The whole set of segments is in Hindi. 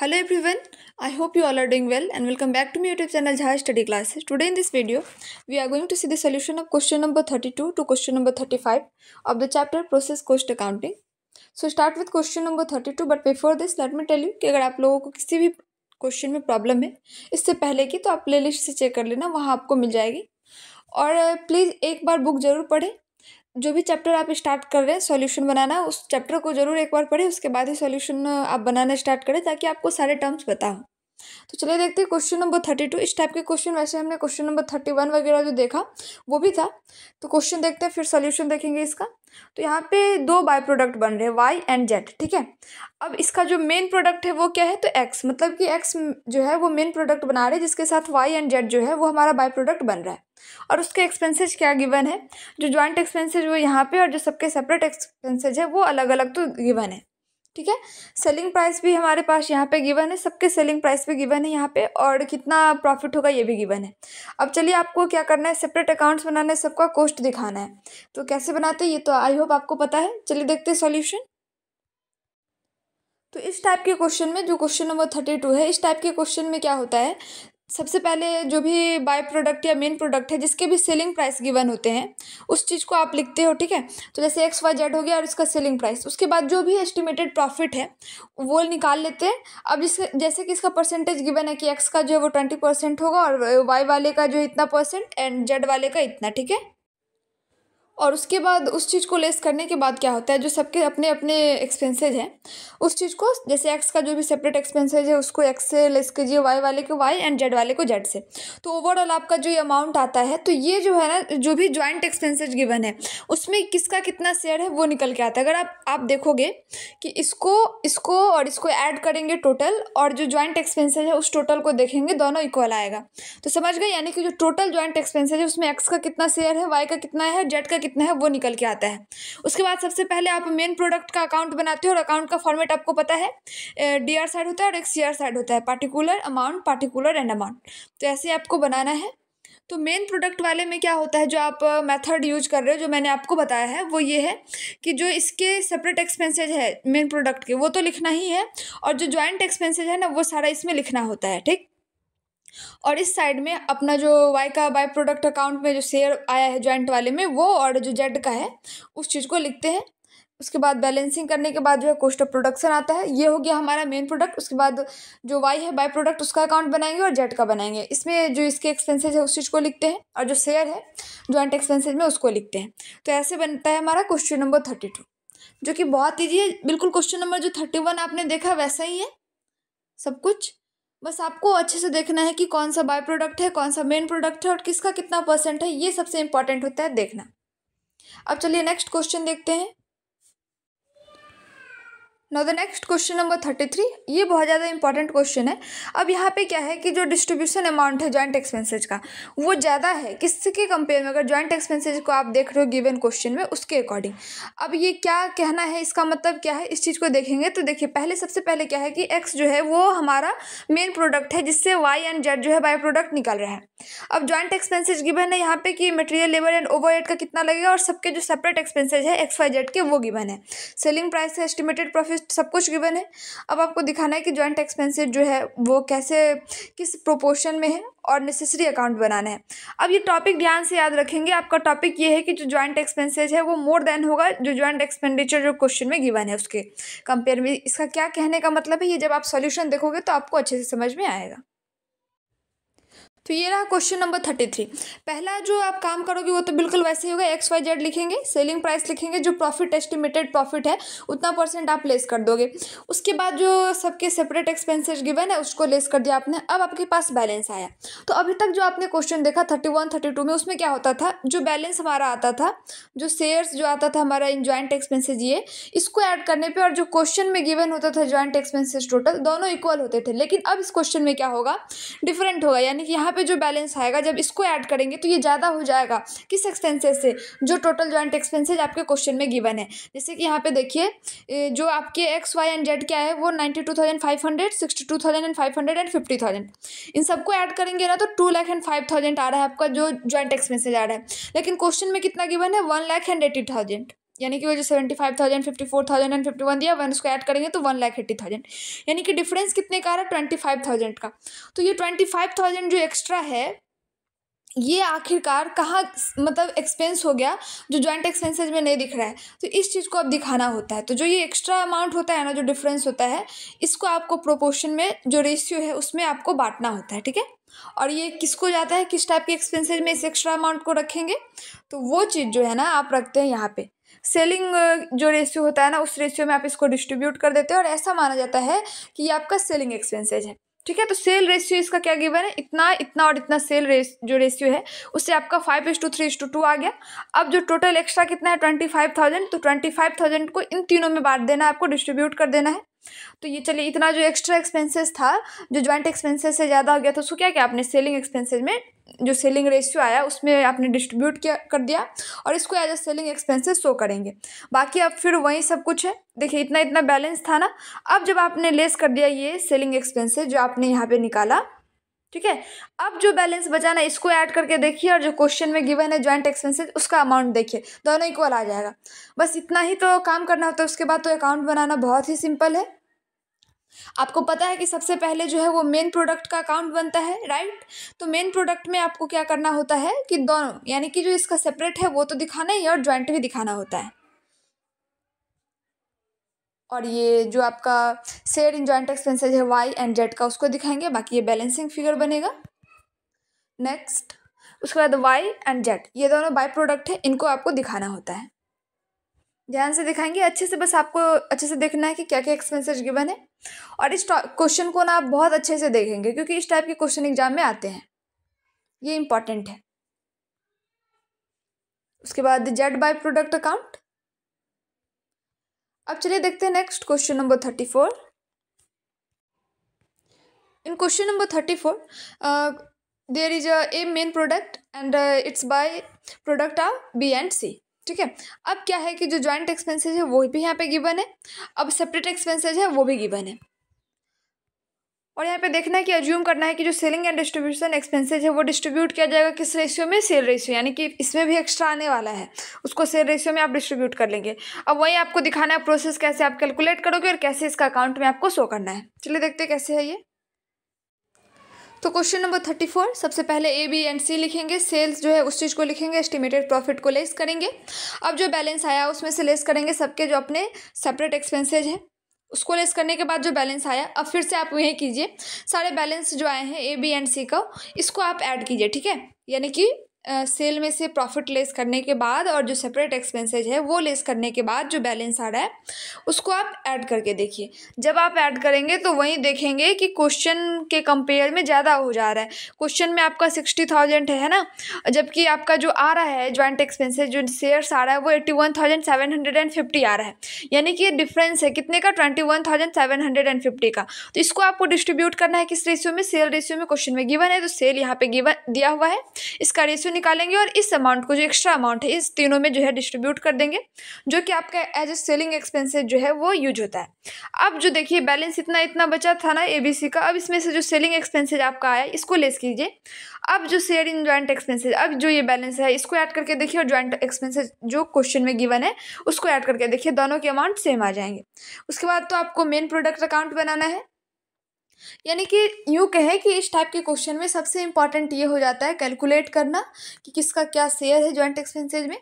Hello everyone, I hope you all are doing well and welcome back to my YouTube channel Jha Study Classes. Today in this video, we are going to see the solution of question number 32 to question number 35 of the chapter Process Cost Accounting. So start with question number 32 but before this let me tell you कि अगर आप लोगों को किसी भी क्वेश्चन में प्रॉब्लम है इससे पहले की तो आप प्लेलिस्ट से चेक कर लेना वहाँ आपको मिल जाएगी और प्लीज़ एक बार बुक ज़रूर पढ़ें जो भी चैप्टर आप स्टार्ट कर रहे हैं सॉल्यूशन बनाना उस चैप्टर को ज़रूर एक बार पढ़े उसके बाद ही सॉल्यूशन आप बनाना स्टार्ट करें ताकि आपको सारे टर्म्स बताओ तो चलिए देखते हैं क्वेश्चन नंबर थर्टी टू इस टाइप के क्वेश्चन वैसे हमने क्वेश्चन नंबर थर्टी वन वगैरह जो देखा वो भी था तो क्वेश्चन देखते हैं फिर सोल्यूशन देखेंगे इसका तो यहाँ पे दो बाय प्रोडक्ट बन रहे हैं वाई एंड जेड ठीक है अब इसका जो मेन प्रोडक्ट है वो क्या है तो एक्स मतलब कि एक्स जो है वो मेन प्रोडक्ट बना रहे जिसके साथ वाई एंड जेड जो है वो हमारा बाय प्रोडक्ट बन रहा है और उसके एक्सपेंसेज क्या गिवन है जो ज्वाइंट एक्सपेंसेज वो यहाँ पे और जो सबके सेपरेट एक्सपेंसेज है वो अलग अलग तो गिवन है ठीक है सेलिंग प्राइस भी हमारे पास यहाँ पे गिवन है सबके सेलिंग प्राइस भी गिवन है यहाँ पे और कितना प्रॉफिट होगा ये भी गिवन है अब चलिए आपको क्या करना है सेपरेट अकाउंट्स बनाना है सबका कोस्ट दिखाना है तो कैसे बनाते हैं ये तो आई होप आपको पता है चलिए देखते हैं सॉल्यूशन तो इस टाइप के क्वेश्चन में जो क्वेश्चन नंबर थर्टी टू है इस टाइप के क्वेश्चन में क्या होता है सबसे पहले जो भी बाय प्रोडक्ट या मेन प्रोडक्ट है जिसके भी सेलिंग प्राइस गिवन होते हैं उस चीज़ को आप लिखते हो ठीक है तो जैसे एक्स वाई जेड हो गया और इसका सेलिंग प्राइस उसके बाद जो भी एस्टिमेटेड प्रॉफिट है वो निकाल लेते हैं अब जिस जैसे कि इसका परसेंटेज गिवन है कि एक्स का जो है वो ट्वेंटी परसेंट होगा और वाई वाले का जो है इतना परसेंट एंड जेड वाले का इतना ठीक है और उसके बाद उस चीज़ को लेस करने के बाद क्या होता है जो सबके अपने अपने एक्सपेंसेज हैं उस चीज़ को जैसे एक्स का जो भी सेपरेट एक्सपेंसेज है उसको एक्स से लेस कीजिए वाई वाले को वाई एंड जेड वाले को जेड से तो ओवरऑल आपका जो ये अमाउंट आता है तो ये जो है ना जो भी ज्वाइंट एक्सपेंसेज गिवन है उसमें किसका कितना शेयर है वो निकल के आता है अगर आप आप देखोगे कि इसको इसको और इसको ऐड करेंगे टोटल और जो ज्वाइंट एक्सपेंसेज है उस टोटल को देखेंगे दोनों इक्वल आएगा तो समझ गए यानी कि जो टोटल ज्वाइंट एक्सपेंसेज है उसमें एक्स का कितना शेयर है वाई का कितना है जेड का कितना कितना है वो निकल के आता है उसके बाद सबसे पहले आप मेन प्रोडक्ट का अकाउंट बनाते हो और अकाउंट का फॉर्मेट आपको पता है डी आर साइड होता है और एक सी आर साइड होता है particular amount particular and amount तो ऐसे आपको बनाना है तो मेन प्रोडक्ट वाले में क्या होता है जो आप मेथड यूज कर रहे हो जो मैंने आपको बताया है वो ये है कि जो इसके सेपरेट एक्सपेंसेज है मेन प्रोडक्ट के वो तो लिखना ही है और जो ज्वाइंट एक्सपेंसेज है ना वो सारा इसमें लिखना होता है ठीक और इस साइड में अपना जो वाई का बाय प्रोडक्ट अकाउंट में जो शेयर आया है ज्वाइंट वाले में वो और जो जेड का है उस चीज़ को लिखते हैं उसके बाद बैलेंसिंग करने के बाद जो है कोस्ट ऑफ प्रोडक्शन आता है ये हो गया हमारा मेन प्रोडक्ट उसके बाद जो वाई है बाय प्रोडक्ट उसका अकाउंट बनाएंगे और जेड का बनाएंगे इसमें जो इसके एक्सपेंसेस है उस चीज़ को लिखते हैं और जो शेयर है ज्वाइंट एक्सपेंसेज में उसको लिखते हैं तो ऐसे बनता है हमारा क्वेश्चन नंबर थर्टी टू जो कि बहुत ईजी है बिल्कुल क्वेश्चन नंबर जो थर्टी वन आपने देखा वैसा ही है सब कुछ बस आपको अच्छे से देखना है कि कौन सा बाय प्रोडक्ट है कौन सा मेन प्रोडक्ट है और किसका कितना परसेंट है ये सबसे इम्पॉर्टेंट होता है देखना अब चलिए नेक्स्ट क्वेश्चन देखते हैं no the next question number thirty three ये बहुत ज़्यादा इंपॉर्टेंट क्वेश्चन है अब यहाँ पे क्या है कि जो डिस्ट्रीब्यूशन अमाउंट है जॉइंट एक्सपेंसेज का वो ज़्यादा है किसके कंपेयर में अगर जॉइंट एक्सपेंसेज को आप देख रहे हो गिवन क्वेश्चन में उसके अकॉर्डिंग अब ये क्या कहना है इसका मतलब क्या है इस चीज़ को देखेंगे तो देखिए पहले सबसे पहले क्या है कि एक्स जो है वो हमारा मेन प्रोडक्ट है जिससे वाई एंड जेड जो है बाई प्रोडक्ट निकल रहा है अब जॉइंट एक्सपेंसेज गिवन है यहाँ पे कि मटेरियल लेबर एंड ओवर का कितना लगेगा और सबके जो सेपरेट एक्सपेंसेज है एक्स वाई जेड के वो गिवन है सेलिंग प्राइस का एस्टिमेटेड प्रॉफिट इंटरेस्ट सब कुछ गिवन है अब आपको दिखाना है कि जॉइंट एक्सपेंसेस जो है वो कैसे किस प्रोपोर्शन में है और नेसेसरी अकाउंट बनाना है अब ये टॉपिक ध्यान से याद रखेंगे आपका टॉपिक ये है कि जो जॉइंट एक्सपेंसेज है वो मोर देन होगा जो जॉइंट एक्सपेंडिचर जो क्वेश्चन में गिवन है उसके कंपेयर में इसका क्या कहने का मतलब है ये जब आप सॉल्यूशन देखोगे तो आपको अच्छे से समझ में आएगा तो ये रहा क्वेश्चन नंबर थर्टी थ्री पहला जो आप काम करोगे वो तो बिल्कुल वैसे ही होगा एक्स वाई जेड लिखेंगे सेलिंग प्राइस लिखेंगे जो प्रॉफिट एस्टिमेटेड प्रॉफिट है उतना परसेंट आप लेस कर दोगे उसके बाद जो सबके सेपरेट एक्सपेंसेस गिवन है उसको लेस कर दिया आपने अब आपके पास बैलेंस आया तो अभी तक जो आपने क्वेश्चन देखा थर्टी वन थर्टी टू में उसमें क्या होता था जो बैलेंस हमारा आता था जो शेयर्स जो आता था हमारा इन ज्वाइंट एक्सपेंसेज ये इसको ऐड करने पर और जो क्वेश्चन में गिवन होता था ज्वाइंट एक्सपेंसेज टोटल दोनों इक्वल होते थे लेकिन अब इस क्वेश्चन में क्या होगा डिफरेंट होगा यानी कि यहाँ पे जो बैलेंस आएगा जब इसको ऐड करेंगे तो ये ज़्यादा हो जाएगा किस एक्सपेंसेस से जो टोटल जॉइंट एक्सपेंसेज आपके क्वेश्चन में गिवन है जैसे कि यहाँ पे देखिए जो आपके एक्स वाई एंड जेड क्या है वो ninety two thousand five hundred sixty two thousand and five hundred and fifty thousand इन सबको ऐड करेंगे ना तो two lakh and five thousand आ रहा है आपका जो ज्वाइंट एक्सपेंसेज आ रहा है लेकिन क्वेश्चन में कितना गिवन है one lakh and eighty thousand यानी कि वो जो seventy five thousand fifty four thousand and fifty one दिया वन उसको ऐड करेंगे तो वन लाख एट्टी थाउजेंड यानी कि डिफरेंस कितने का आ रहा है ट्वेंटी फाइव थाउजेंड का तो ये ट्वेंटी फाइव थाउजेंड जो एक्स्ट्रा है ये आखिरकार कहाँ मतलब एक्सपेंस हो गया जो ज्वाइंट एक्सपेंसेज में नहीं दिख रहा है तो इस चीज़ को अब दिखाना होता है तो जो ये एक्स्ट्रा अमाउंट होता है ना जो डिफरेंस होता है इसको आपको प्रोपोर्शन में जो रेशियो है उसमें आपको बांटना होता है ठीक है और ये किसको जाता है किस टाइप के एक्सपेंसेज में इस एक्स्ट्रा अमाउंट को रखेंगे तो वो चीज़ जो है ना आप रखते हैं यहाँ पर सेलिंग जो रेशियो होता है ना उस रेशियो में आप इसको डिस्ट्रीब्यूट कर देते हो और ऐसा माना जाता है कि ये आपका सेलिंग एक्सपेंसेज है ठीक है तो सेल रेशियो इसका क्या गिवन है इतना इतना और इतना सेल रेस जो रेशियो है उससे आपका five is two three is two two आ गया अब जो टोटल एक्स्ट्रा कितना है ट्वेंटी फाइव थाउजेंड तो ट्वेंटी फाइव थाउजेंड को इन तीनों में बांट देना है आपको डिस्ट्रीब्यूट कर देना है तो ये चलिए इतना जो एक्स्ट्रा एक्सपेंसेस था जो ज्वाइंट एक्सपेंसेस से ज़्यादा हो गया था उसको क्या क्या आपने सेलिंग एक्सपेंसेज में जो सेलिंग रेशियो आया उसमें आपने डिस्ट्रीब्यूट किया कर दिया और इसको as a selling expenses show करेंगे बाकी अब फिर वही सब कुछ है देखिए इतना इतना बैलेंस था ना अब जब आपने लेस कर दिया ये सेलिंग एक्सपेंसेस जो आपने यहाँ पर निकाला ठीक है अब जो बैलेंस बचा ना इसको ऐड करके देखिए और जो क्वेश्चन में गिवन है ज्वाइंट एक्सपेंसेस उसका अमाउंट देखिए दोनों इक्वल आ जाएगा बस इतना ही तो काम करना होता है उसके बाद तो अकाउंट बनाना बहुत ही सिंपल है आपको पता है कि सबसे पहले जो है वो मेन प्रोडक्ट का अकाउंट बनता है राइट तो मेन प्रोडक्ट में आपको क्या करना होता है कि दोनों यानी कि जो इसका सेपरेट है वो तो दिखाना ही और ज्वाइंट भी दिखाना होता है और ये जो आपका शेयर इन ज्वाइंट एक्सपेंसेज है वाई एंड जेड का उसको दिखाएंगे बाकी ये बैलेंसिंग फिगर बनेगा नेक्स्ट उसके बाद वाई एंड जेड ये दोनों बाय प्रोडक्ट है इनको आपको दिखाना होता है ध्यान से दिखाएंगे अच्छे से बस आपको अच्छे से देखना है कि क्या क्या एक्सपेंसेस गिवन है और इस क्वेश्चन को ना आप बहुत अच्छे से देखेंगे क्योंकि इस टाइप के क्वेश्चन एग्जाम में आते हैं ये इम्पॉर्टेंट है उसके बाद जेड बाय प्रोडक्ट अकाउंट अब चलिए देखते हैं next question number thirty four in question number thirty four there is a main product and it's by product of B and C ठीक है अब क्या है कि जो ज्वाइंट एक्सपेंसेज है वो भी यहाँ पे गिवन है अब सेपरेट एक्सपेंसेज है वो भी गिवन है और यहाँ पे देखना है कि एज्यूम करना है कि जो सेलिंग एंड डिस्ट्रीब्यूशन एक्सपेंसेज है वो डिस्ट्रीब्यूट किया जाएगा किस रेशियो में सेल रेशियो यानी कि इसमें भी एक्स्ट्रा आने वाला है उसको सेल रेशियो में आप डिस्ट्रीब्यूट कर लेंगे अब वहीं आपको दिखाना है प्रोसेस कैसे आप कैलकुलेट करोगे और कैसे इसका अकाउंट में आपको शो करना है चलिए देखते कैसे है ये तो क्वेश्चन नंबर थर्टी फोर सबसे पहले ए बी एंड सी लिखेंगे सेल्स जो है उस चीज़ को लिखेंगे एस्टिमेटेड प्रॉफिट को लेस करेंगे अब जो बैलेंस आया उसमें से लेस करेंगे सबके जो अपने सेपरेट एक्सपेंसेज हैं उसको लेस करने के बाद जो बैलेंस आया अब फिर से आप यही कीजिए सारे बैलेंस जो आए हैं ए बी एंड सी का इसको आप ऐड कीजिए ठीक है यानी कि सेल में से प्रॉफिट लेस करने के बाद और जो सेपरेट एक्सपेंसेज है वो लेस करने के बाद जो बैलेंस आ रहा है उसको आप ऐड करके देखिए जब आप ऐड करेंगे तो वहीं देखेंगे कि क्वेश्चन के कंपेयर में ज़्यादा हो जा रहा है क्वेश्चन में आपका सिक्सटी थाउजेंड है ना जबकि आपका जो आ रहा है ज्वाइंट एक्सपेंसेज जो शेयर्स आ रहा है वो eighty one thousand seven hundred and fifty आ रहा है यानी कि ये डिफरेंस है कितने का twenty one thousand seven hundred and fifty का तो इसको आपको डिस्ट्रीब्यूट करना है किस रेशियो में सेल रेशियो में क्वेश्चन में गिवन है तो सेल यहाँ पे गिवन दिया हुआ है इसका रेशियो निकालेंगे और इस अमाउंट को जो एक्स्ट्रा अमाउंट है इस तीनों में जो है डिस्ट्रीब्यूट कर देंगे जो कि आपका एज ए सेलिंग एक्सपेंसेस जो है वो यूज होता है अब जो देखिए बैलेंस इतना इतना बचा था ना ए का अब इसमें से जो सेलिंग एक्सपेंसेज आपका आया इसको लेस कीजिए अब जो शेयर इन ज्वाइंट एक्सपेंसेज अब जो ये बैलेंस है इसको ऐड करके देखिए और ज्वाइंट एक्सपेंसेज जो क्वेश्चन में गिवन है उसको ऐड करके देखिए दोनों के अमाउंट सेम आ जाएंगे उसके बाद तो आपको मेन प्रोडक्ट अकाउंट बनाना है यानी कि यूँ कहें कि इस टाइप के क्वेश्चन में सबसे इंपॉर्टेंट ये हो जाता है कैलकुलेट करना कि किसका क्या शेयर है ज्वाइंट एक्सपेंसेज में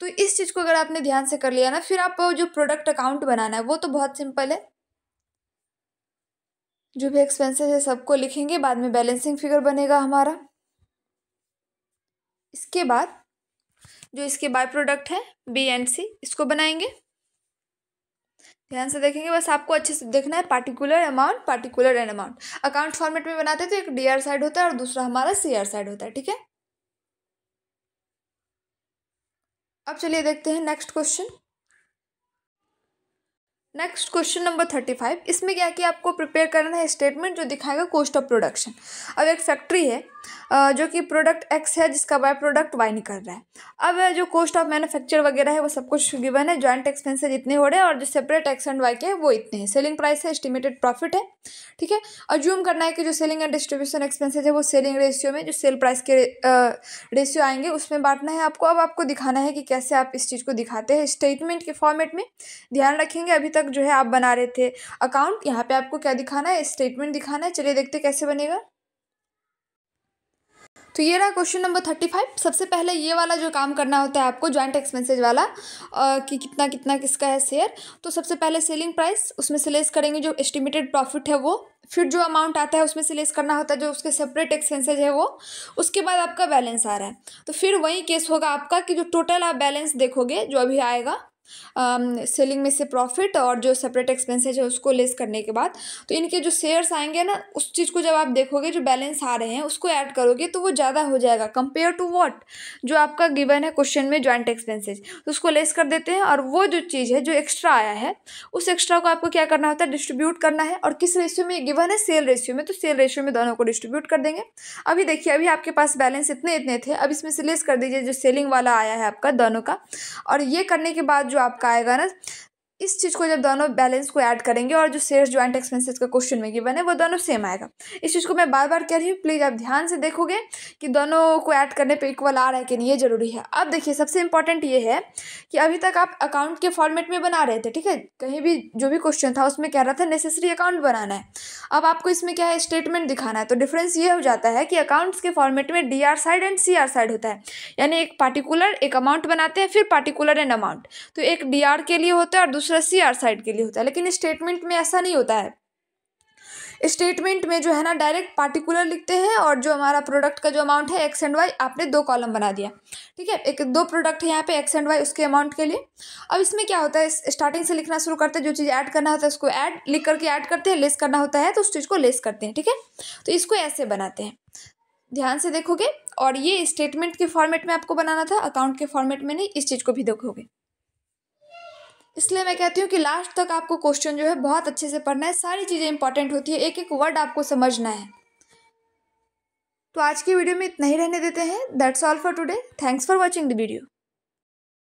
तो इस चीज़ को अगर आपने ध्यान से कर लिया ना फिर आप जो प्रोडक्ट अकाउंट बनाना है वो तो बहुत सिंपल है जो भी एक्सपेंसेस है सबको लिखेंगे बाद में बैलेंसिंग फिगर बनेगा हमारा इसके बाद जो इसके बाय प्रोडक्ट है बी एंड सी इसको बनाएंगे ध्यान से देखेंगे बस आपको अच्छे से देखना है particular amount particular and amount account format में बनाते हैं तो एक डी आर साइड होता है और दूसरा हमारा सी आर साइड होता है ठीक है अब चलिए देखते हैं next question next question number thirty five इसमें क्या कि आपको प्रिपेयर करना है स्टेटमेंट जो दिखाएगा कॉस्ट ऑफ प्रोडक्शन अब एक फैक्ट्री है जो कि प्रोडक्ट एक्स है जिसका बाय प्रोडक्ट वाई निकल रहा है अब जो कॉस्ट ऑफ मैन्युफैक्चर वगैरह है वो सब कुछ गिवन है जॉइंट एक्सपेंसेज इतने हो रहे हैं और जो सेपरेट एक्स एंड वाई के वो इतने हैं सेलिंग प्राइस है एस्टिमेटेड प्रॉफिट है ठीक है अज्यूम करना है कि जो सेलिंग एंड डिस्ट्रीब्यूशन एक्सपेंसेज है वो सेलिंग रेशियो में जो सेल प्राइस के रेशियो आएंगे उसमें बांटना है आपको अब आपको दिखाना है कि कैसे आप इस चीज़ को दिखाते हैं स्टेटमेंट के फॉर्मेट में ध्यान रखेंगे अभी तक जो है आप बना रहे थे अकाउंट यहाँ पे आपको क्या दिखाना है स्टेटमेंट दिखाना है चलिए देखते कैसे बनेगा तो ये रहा क्वेश्चन नंबर थर्टी फाइव सबसे पहले ये वाला जो काम करना होता है आपको जॉइंट एक्सपेंसेज वाला आ, कि कितना कितना किसका है शेयर तो सबसे पहले सेलिंग प्राइस उसमें से लेस करेंगे जो एस्टिमेटेड प्रॉफिट है वो फिर जो अमाउंट आता है उसमें से लेस करना होता है जो उसके सेपरेट एक्सपेंसेज है वो उसके बाद आपका बैलेंस आ रहा है तो फिर वही केस होगा आपका कि जो टोटल आप बैलेंस देखोगे जो अभी आएगा सेलिंग um, में से प्रॉफिट और जो सेपरेट एक्सपेंसेज है उसको लेस करने के बाद तो इनके जो शेयर्स आएंगे ना उस चीज़ को जब आप देखोगे जो बैलेंस आ रहे हैं उसको ऐड करोगे तो वो ज़्यादा हो जाएगा कंपेयर टू व्हाट जो आपका गिवन है क्वेश्चन में जॉइंट एक्सपेंसेज तो उसको लेस कर देते हैं और वो जो चीज़ है जो एक्स्ट्रा आया है उस एक्स्ट्रा को आपको क्या करना होता है डिस्ट्रीब्यूट करना है और किस रेशियो में गिवन है सेल रेशियो में तो सेल रेशियो में दोनों को डिस्ट्रीब्यूट कर देंगे अभी देखिए अभी आपके पास बैलेंस इतने इतने थे अब इसमें से लेस कर दीजिए जो सेलिंग वाला आया है आपका दोनों का और ये करने के बाद जो आपका आएगा ना इस चीज़ को जब दोनों बैलेंस को ऐड करेंगे और जो सेल्स ज्वाइंट एक्सपेंसेस का क्वेश्चन में गिवन है वो दोनों सेम आएगा इस चीज़ को मैं बार बार कह रही हूँ प्लीज़ आप ध्यान से देखोगे कि दोनों को ऐड करने पे इक्वल आ रहा है कि नहीं ये ज़रूरी है अब देखिए सबसे इंपॉर्टेंट ये है कि अभी तक आप अकाउंट के फॉर्मेट में बना रहे थे ठीक है कहीं भी जो भी क्वेश्चन था उसमें कह रहा था नेसेसरी अकाउंट बनाना है अब आपको इसमें क्या है स्टेटमेंट दिखाना है तो डिफरेंस ये हो जाता है कि अकाउंट्स के फॉर्मेट में D R side and C R side होता है यानी एक पार्टिकुलर एक अमाउंट बनाते हैं फिर पार्टिकुलर एंड अमाउंट तो एक डी आर के लिए होता है और दूसरा सी आर साइड के लिए होता है लेकिन स्टेटमेंट में ऐसा नहीं होता है स्टेटमेंट में जो है ना डायरेक्ट पार्टिकुलर लिखते हैं और जो हमारा प्रोडक्ट का जो अमाउंट है एक्स एंड वाई आपने दो कॉलम बना दिया ठीक है एक दो प्रोडक्ट है यहाँ पे एक्स एंड वाई उसके अमाउंट के लिए अब इसमें क्या होता है स्टार्टिंग से लिखना शुरू करते हैं जो चीज़ ऐड करना होता है उसको ऐड लिख करके ऐड करते हैं लेस करना होता है तो उस चीज़ को लेस करते हैं ठीक है तो इसको ऐसे बनाते हैं ध्यान से देखोगे और ये स्टेटमेंट के फॉर्मेट में आपको बनाना था अकाउंट के फॉर्मेट में नहीं इस चीज़ को भी देखोगे इसलिए मैं कहती हूँ कि लास्ट तक आपको क्वेश्चन जो है बहुत अच्छे से पढ़ना है सारी चीज़ें इंपॉर्टेंट होती है एक एक वर्ड आपको समझना है तो आज की वीडियो में इतना ही रहने देते हैं that's all for today thanks for watching the video